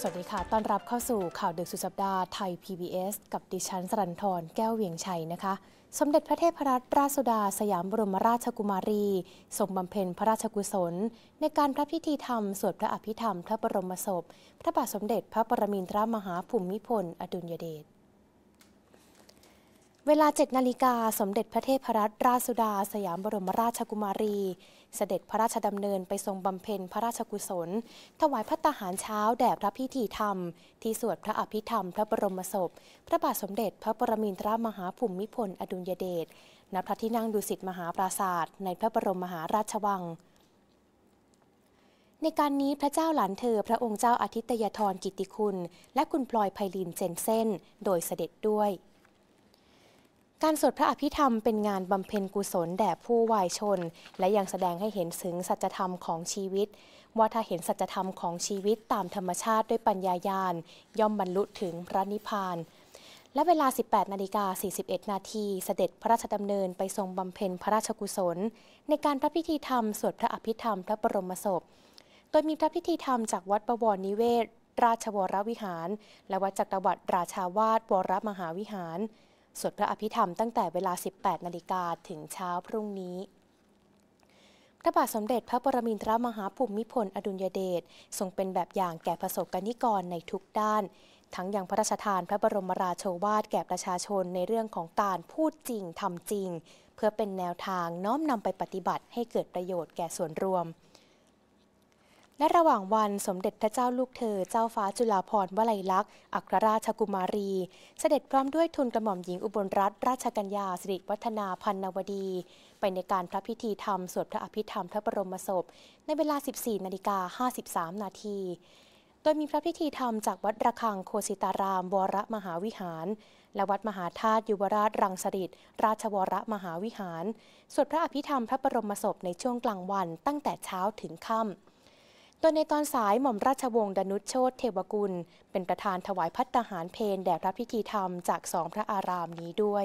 สวัสดีค่ะต้อนรับเข้าสู่ข่าวดึกสุดสัปดาห์ไทย PBS กับดิฉันสรันทรแก้วเวียงชัยนะคะ สมเด็จพระเทพรัตนราชสุดาสยามบรมราชกุมารีทรงบำเพ็ญพระราชกุศล ในการพระพิธีธรรมสวดพระอภิธรรม พระบรมศพ พระบาทสมเด็จพระปรมินทรมหาภูมิพล อดุลยเดชเวลา7นาฬิกาสมเด็จพระเทพรัตนราชสุดา สยามบรมราชกุมารี เสด็จพระราชดำเนินไปทรงบำเพ็ญพระราชกุศล ถวายพระตาหารเช้าแด่พระพิธีธรรม ที่สวดพระอภิธรรม พระบรมศพพระบาทสมเด็จพระปรมินทรมหาภูมิพลอดุลยเดชณพระที่นั่งดุสิตมหาปราศาสตร์ในพระบรมมหาราชวัง ในการนี้พระเจ้าหลานเธอพระองค์เจ้าอาทิตยธรกิติคุณ และคุณพลอยไพลินเจนเซนโดยเสด็จด้วยการสวดพระอภิธรรมเป็นงานบำเพ็ญกุศลแด่ผู้วายชน และยังแสดงให้เห็นถึงสัจธรรมของชีวิต ว่าถ้าเห็นสัจธรรมของชีวิตตามธรรมชาติด้วยปัญญาญาณ ย่อมบรรลุถึงพระนิพพาน และเวลา 18นาฬิกา41 นาทีเสด็จพระราชดำเนินไปทรงบำเพ็ญพระราชกุศล ในการพระพิธีธรรมสวดพระอภิธรรมพระบรมศพโดยมีพระพิธีธรรมจากวัดประวรนิเวศ ราชวรวิหาร และวัดจักรวรรดิราชาวาสวรมหาวิหารสวดพระอภิธรรมตั้งแต่เวลา 18นาฬิกาถึงเช้าพรุ่งนี้ พระบาทสมเด็จพระปรมินทรมหาภูมิพล อดุลยเดชทรงเป็นแบบอย่างแก่ประสบกนิกรในทุกด้าน ทั้งอย่างพระราชทานพระบรมราโชวาทแก่ประชาชนในเรื่องของการพูดจริงทำจริง เพื่อเป็นแนวทางน้อมนำไปปฏิบัติให้เกิดประโยชน์แก่ส่วนรวมและระหว่างวันสมเด็จพระเจ้าลูกเธอ เจ้าฟ้าจุฬาภรณ์วลัยลักษณ์อัครราชกุมารี เสด็จพร้อมด้วยทุนกระหม่อมหญิงอุบลรัตนราชกัญญาสิริวัฒนาพันนวดี ไปในการพระพิธีธรรมสวดพระอภิธรรมพระบรมศพ ในเวลา 14 นาฬิกา53 นาที โดยมีพระพิธีธรรมจากวัดระฆังโคสิตาราม วรมหาวิหาร และวัดมหาธาตุยุวราชรังสิตราชวรมหาวิหารสวดพระอภิธรรมพระบรมศพในช่วงกลางวัน ตั้งแต่เช้าถึงค่ำโดยในตอนสายหม่อมราชวงศ์ดนุชโชตเทวกุล เป็นประธานถวายพัฒหารเพนแด่พระพิธีธรรมจากสองพระอารามนี้ด้วย